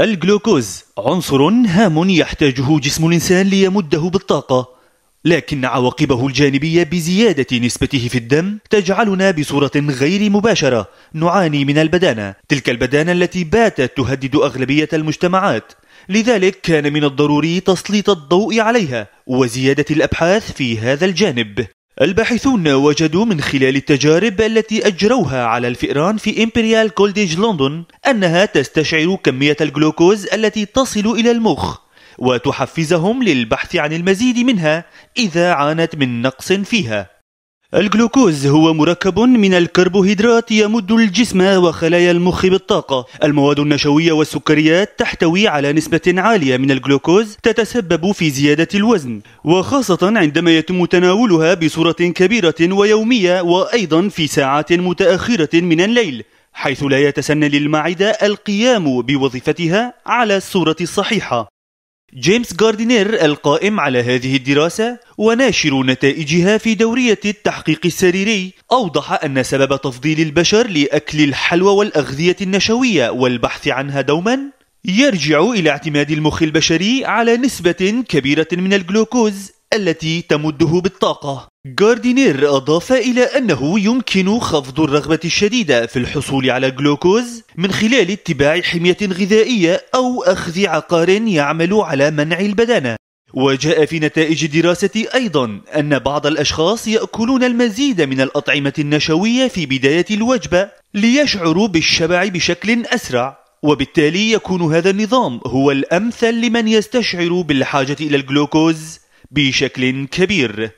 الجلوكوز عنصر هام يحتاجه جسم الإنسان ليمده بالطاقة لكن عواقبه الجانبية بزيادة نسبته في الدم تجعلنا بصورة غير مباشرة نعاني من البدانة تلك البدانة التي باتت تهدد أغلبية المجتمعات لذلك كان من الضروري تسليط الضوء عليها وزيادة الأبحاث في هذا الجانب الباحثون وجدوا من خلال التجارب التي أجروها على الفئران في إمبريال كولديج لندن أنها تستشعر كمية الجلوكوز التي تصل إلى المخ وتحفزهم للبحث عن المزيد منها إذا عانت من نقص فيها الجلوكوز هو مركب من الكربوهيدرات يمد الجسم وخلايا المخ بالطاقة المواد النشوية والسكريات تحتوي على نسبة عالية من الجلوكوز تتسبب في زيادة الوزن وخاصة عندما يتم تناولها بصورة كبيرة ويومية وأيضا في ساعات متأخرة من الليل حيث لا يتسنى للمعدة القيام بوظيفتها على الصورة الصحيحة جيمس جاردينير القائم على هذه الدراسة وناشر نتائجها في دورية التحقيق السريري أوضح أن سبب تفضيل البشر لأكل الحلوى والأغذية النشوية والبحث عنها دوما يرجع إلى اعتماد المخ البشري على نسبة كبيرة من الجلوكوز التي تمده بالطاقة جاردينير أضاف إلى أنه يمكن خفض الرغبة الشديدة في الحصول على جلوكوز من خلال اتباع حمية غذائية أو أخذ عقار يعمل على منع البدانة وجاء في نتائج الدراسة أيضا أن بعض الأشخاص يأكلون المزيد من الأطعمة النشوية في بداية الوجبة ليشعروا بالشبع بشكل أسرع وبالتالي يكون هذا النظام هو الأمثل لمن يستشعر بالحاجة إلى الجلوكوز بشكل كبير